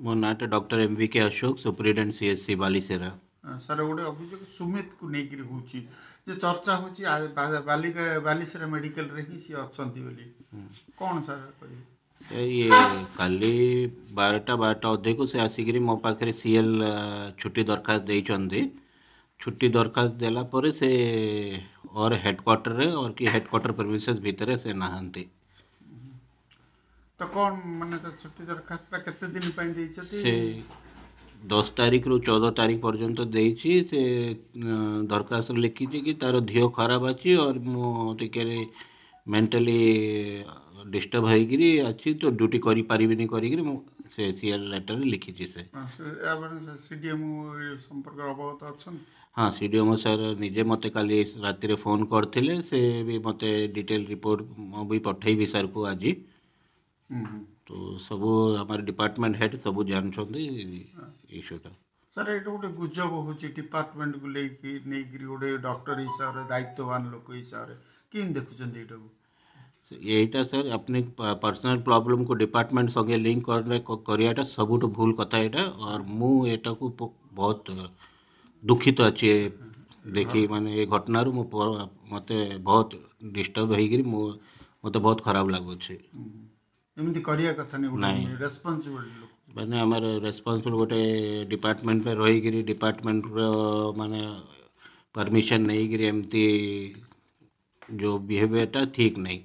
मोनाटा तो doctor M V K Ashok superintendent C S C Balisera हाँ, sir गोटे अभियान सुमित को लेकर हो चर्चा हूँ बालीसेरा मेडिकल अच्छी हाँ। कौन सर ये कल बारटा बारटा अधे को आसिक मो पाखे सी एल छुट्टी दरखास्त दे छुट्टी दरखास्त देलापर से और हेडक्वाटर और कि हेडक्वाटर प्रमिशन भितर से नहांती ତ କ'ଣ ମାନେ ଛୁଟି ଦରଖାସ୍ତଟା କେତେ ଦିନ ପାଇଁ ଦେଇଛନ୍ତି ସେ ଦଶ ତାରିଖରୁ ଚଉଦ ତାରିଖ ପର୍ଯ୍ୟନ୍ତ ଦେଇଛି ସେ ଦରଖାସ୍ତ ଲେଖିଛି କି ତାର ଦେହ ଖରାପ ଅଛି ଅର୍ ମୁଁ ଟିକେ ମେଣ୍ଟାଲି ଡିଷ୍ଟର୍ବ ହେଇକିରି ଅଛି ତ ଡ୍ୟୁଟି କରିପାରିବିନି କରିକିରି ମୁଁ ସେ ସିଆର୍ ଲେଟର୍ରେ ଲିଖିଛି ସେ ସମ୍ପର୍କରେ ଅବଗତ ଅଛନ୍ତି ହଁ ସି ଡି ଏମ୍ ସାର୍ ନିଜେ ମୋତେ କାଲି ରାତିରେ ଫୋନ୍ କରିଥିଲେ ସେ ବି ମୋତେ ଡିଟେଲ୍ ରିପୋର୍ଟ ମୁଁ ବି ପଠେଇବି ସାର୍କୁ ଆଜି तो सब हमारे डिपार्टमेंट हेड सब जान इश्यूटा सर ये गोटे गुजब हो डिपार्टमेंट को लेकिन गोटे डक्टर हिसाब से दायित्वान लोक हिसाब से कम देखुं यहीटा सर अपने पर्सनल प्रॉब्लम को डिपार्टमेंट संगे लिंक करा सब भूल कथा यहाँ और मुझे बहुत दुखित तो अच्छे देख मान ये घटना मत बहुत डिस्टर्ब हो मत बहुत खराब लगुच मैंने आम रेस्पनसबल गोटे डिपार्टमेंट में रहीकि डिपार्टमेंट मान परमिशन नहीं करी एमती जो बिहेवियर ठीक नहीं